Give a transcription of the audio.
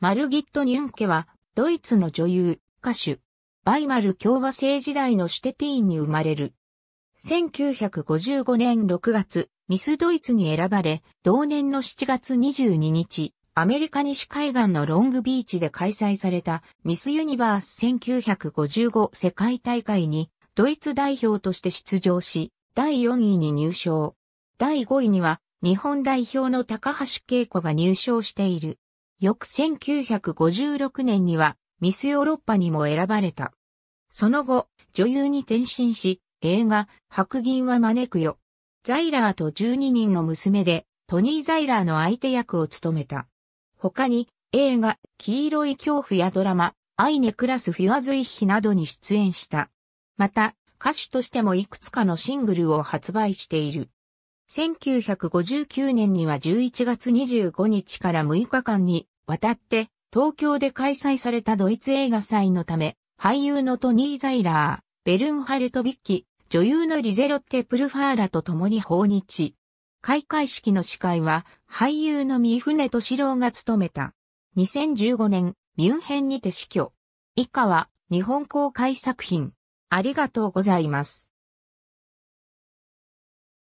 マルギット・ニュンケは、ドイツの女優、歌手、バイマル共和制時代のシュテティーンに生まれる。1955年6月、ミスドイツに選ばれ、同年の7月22日、アメリカ西海岸のロングビーチで開催されたミスユニバース1955世界大会にドイツ代表として出場し、第4位に入賞。第5位には日本代表の高橋恵子が入賞している。翌1956年にはミスヨーロッパにも選ばれた。その後、女優に転身し、映画、白銀は招くよ。ザイラーと12人の娘で、トニー・ザイラーの相手役を務めた。他に、映画、黄色い恐怖やドラマ、アイネクラスフィアズイヒなどに出演した。また、歌手としてもいくつかのシングルを発売している。1959年には11月25日から6日間にわたって東京で開催されたドイツ映画祭のため、俳優のトニー・ザイラー、ベルンハルト・ビッキ、女優のリゼロッテ・プルファーラと共に訪日。開会式の司会は俳優の三船敏郎が務めた。2015年、ミュンヘンにて死去。以下は日本公開作品。ありがとうございます。